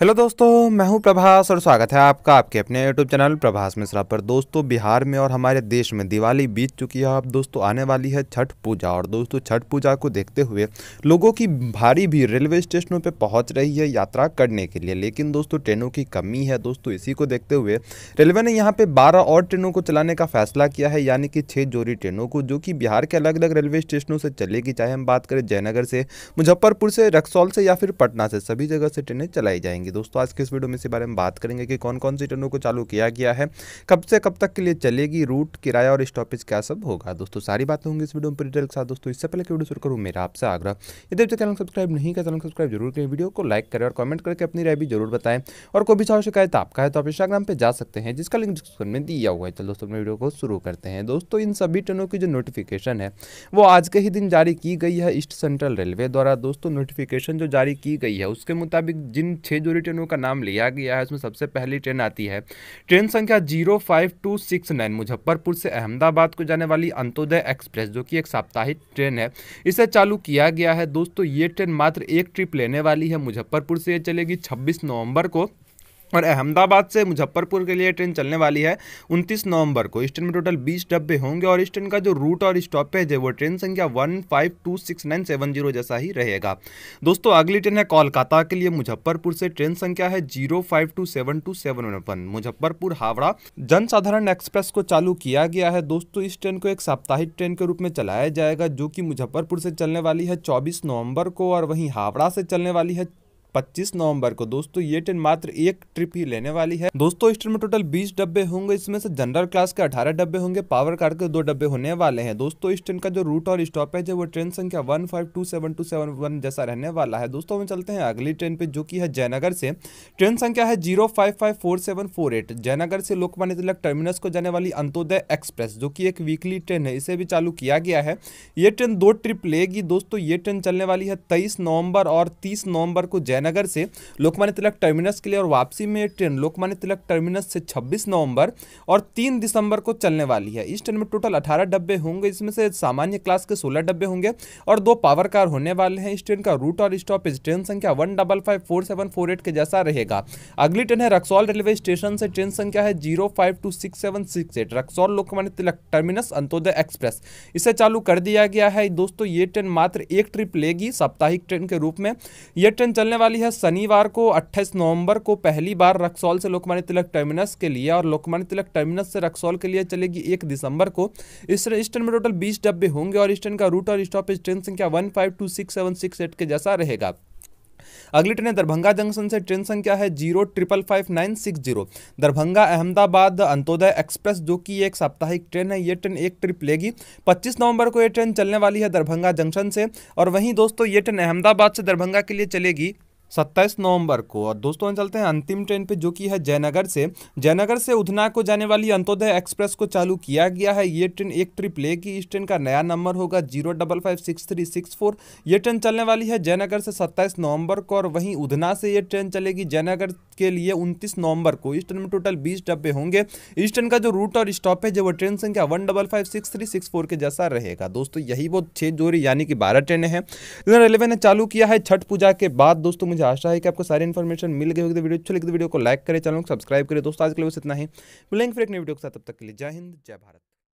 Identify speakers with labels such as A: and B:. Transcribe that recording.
A: hello दोस्तों मैं हूं प्रभास और स्वागत है आपका आपके अपने यूट्यूब चैनल प्रभास मिश्रा पर दोस्तों बिहार में और हमारे देश में दिवाली बीत चुकी है अब दोस्तों आने वाली है छठ पूजा और दोस्तों छठ पूजा को देखते हुए लोगों की भारी भीड़ रेलवे स्टेशनों पर पहुंच रही है यात्रा करने के लिए लेकिन दोस्तों ट्रेनों की कमी है दोस्तों इसी को देखते हुए रेलवे ने यहाँ पर बारह और ट्रेनों को चलाने का फैसला किया है यानी कि छः जोड़ी ट्रेनों को जो कि बिहार के अलग अलग रेलवे स्टेशनों से चलेगी चाहे हम बात करें जयनगर से मुजफ्फरपुर से रक्सौल से या फिर पटना से सभी जगह से ट्रेनें चलाई जाएंगी जाएंगे दोस्तों आज के इस वीडियो में इसी बारे में बात करेंगे कि कौन कौन सी ट्रेनों को चालू किया गया है कब से कब तक के लिए चलेगी रूट किराया और स्टॉपेज क्या सब होगा दोस्तों सारी बातें होंगी इस वीडियो में डिटेल के साथ दोस्तों इससे पहले वीडियो शुरू करूँ मेरा आपसे आग्रह यदि अब चैनल सब्सक्राइब नहीं किया चैनल सब्सक्राइब जरूर करें वीडियो को लाइक करें और कमेंट करके अपनी राय भी जरूर बताएं और कोई भी सवाल शिकायत आपका है तो आप इंस्टाग्राम पर जा सकते हैं जिसका लिंक डिस्क्रिप्शन में दिया हुआ है चलो दोस्तों अपने वीडियो को शुरू करते हैं दोस्तों इन सभी ट्रेनों की जो नोटिफिकेशन है वो आज के ही दिन जारी की गई है ईस्ट सेंट्रल रेलवे द्वारा दोस्तों नोटिफिकेशन जो जारी की गई है उसके मुताबिक जिन छह जो मेमोरी ट्रेनों का नाम लिया गया है उसमें सबसे पहली ट्रेन आती है ट्रेन संख्या zero five two six nine Muzaffarpur से अहमदाबाद को जाने वाली अंत्योदय एक्सप्रेस जो कि एक साप्ताहिक ट्रेन है इसे चालू किया गया है दोस्तों ये ट्रेन मात्र एक ट्रिप लेने वाली है मुजफ्फरपुर से ये चलेगी छब्बीस नवम्बर को और अहमदाबाद से मुजफ्फरपुर के लिए ट्रेन चलने वाली है 29 नवंबर को इस ट्रेन में टोटल 20 डब्बे होंगे और इस ट्रेन का जो रूट और स्टॉपेज है वो ट्रेन संख्या 15266970 जैसा ही रहेगा दोस्तों अगली ट्रेन है कोलकाता के लिए मुजफ्फरपुर से ट्रेन संख्या है जीरो मुजफ्फरपुर हावड़ा जनसाधारण एक्सप्रेस को चालू किया गया है दोस्तों इस ट्रेन को एक साप्ताहिक ट्रेन के रूप में चलाया जाएगा जो कि मुजफ्फरपुर से चलने वाली है चौबीस नवम्बर को और वहीं हावड़ा से चलने वाली है 25 नवंबर को दोस्तों ये ट्रेन मात्र एक ट्रिप ही लेने वाली है दोस्तों इस ट्रेन में टोटल 20 डब्बे होंगे इसमें से जनरल क्लास के 18 डब्बे होंगे पावर कार के दो डब्बे होने वाले हैं दोस्तों इस ट्रेन का जो रूट और स्टॉपेज है वो ट्रेन संख्या one five two seven two seven one जैसा रहने वाला है दोस्तों हम चलते हैं अगली ट्रेन पे जो की है जयनगर से ट्रेन संख्या है zero five five four seven four eight Jaynagar से लोकमान्य तिलक टर्मिनस को जाने वाली अंत्योदय एक्सप्रेस जो की एक वीकली ट्रेन है इसे भी चालू किया गया है ये ट्रेन दो ट्रिप लेगी दोस्तों ये ट्रेन चलने वाली है तेईस नवंबर और तीस नवंबर को जयनगर जयनगर से लोकमान्य तिलक टर्मिनस के लिए और वापसी में ट्रेन लोकमान्य तिलक टर्मिनस से 26 नवंबर और 3 दिसंबर को चलने वाली है इस ट्रेन में टोटल 18 डब्बे होंगे इसमें से सामान्य क्लास के 16 डब्बे होंगे और दो पावर कार होने वाले हैं इस ट्रेन का रूट और स्टॉपेज ट्रेन संख्या वन के जैसा रहेगा अगली ट्रेन है रक्सौल रेलवे स्टेशन से ट्रेन संख्या है zero Raxaul Lokmanya Tilak terminus Antyodaya express इसे चालू कर दिया गया है दोस्तों ये ट्रेन मात्र एक ट्रिप लेगी साप्ताहिक ट्रेन के रूप में यह ट्रेन चलने वाली यह शनिवार को 28 नवंबर को पहली बार रक्सौल से लोकमान्य तिलक टर्मिनस के लिए और लोकमान्य तिलक टर्मिनस से रक्सौल के लिए चलेगी एक दिसंबर को इस इस ट्रेन में टोटल 20 डब्बे होंगे और इस ट्रेन का रूट और स्टॉपेज ट्रेन संख्या वन के जैसा रहेगा अगली ट्रेन है दरभंगा जंक्शन से ट्रेन संख्या है zero triple five nine six zero Darbhanga Ahmedabad Antyodaya express जो कि एक साप्ताहिक ट्रेन है ये ट्रेन एक ट्रिप लेगी पच्चीस नवंबर को ये ट्रेन चलने वाली है दरभंगा जंक्शन से और वहीं दोस्तों ये ट्रेन अहमदाबाद से दरभंगा के लिए चलेगी सत्ताईस नवंबर को और दोस्तों चलते हैं अंतिम ट्रेन पे जो कि है जयनगर से जयनगर से उधना को जाने वाली अंत्योदय एक्सप्रेस को चालू किया गया है ये ट्रेन एक ट्रिप लेगी इस ट्रेन का नया नंबर होगा zero double five six three six four ये ट्रेन चलने वाली है जयनगर से सत्ताईस नवंबर को और वहीं उधना से ये ट्रेन चलेगी जयनगर के लिए उनतीस नवंबर को ईस्टर्न में टोटल बीस डब्बे होंगे ईस्टर्न का जो रूट और स्टॉपेज है वो ट्रेन संख्या one double five six three six four के जैसा रहेगा दोस्तों यही वो छह जोड़ी यानी कि बारह ट्रेनें हैं रेलवे ने चालू किया है छठ पूजा के बाद दोस्तों मुझे आशा है कि आपको सारी इन्फॉर्मेशन मिल गई होगी वीडियो अच्छी लगी तो वीडियो को लाइक करें चैनल को सब्सक्राइब करें दोस्तों आज के लिए बस इतना ही मिलेंगे फिर एक नई वीडियो के साथ तब तक के लिए जय हिंद जय भारत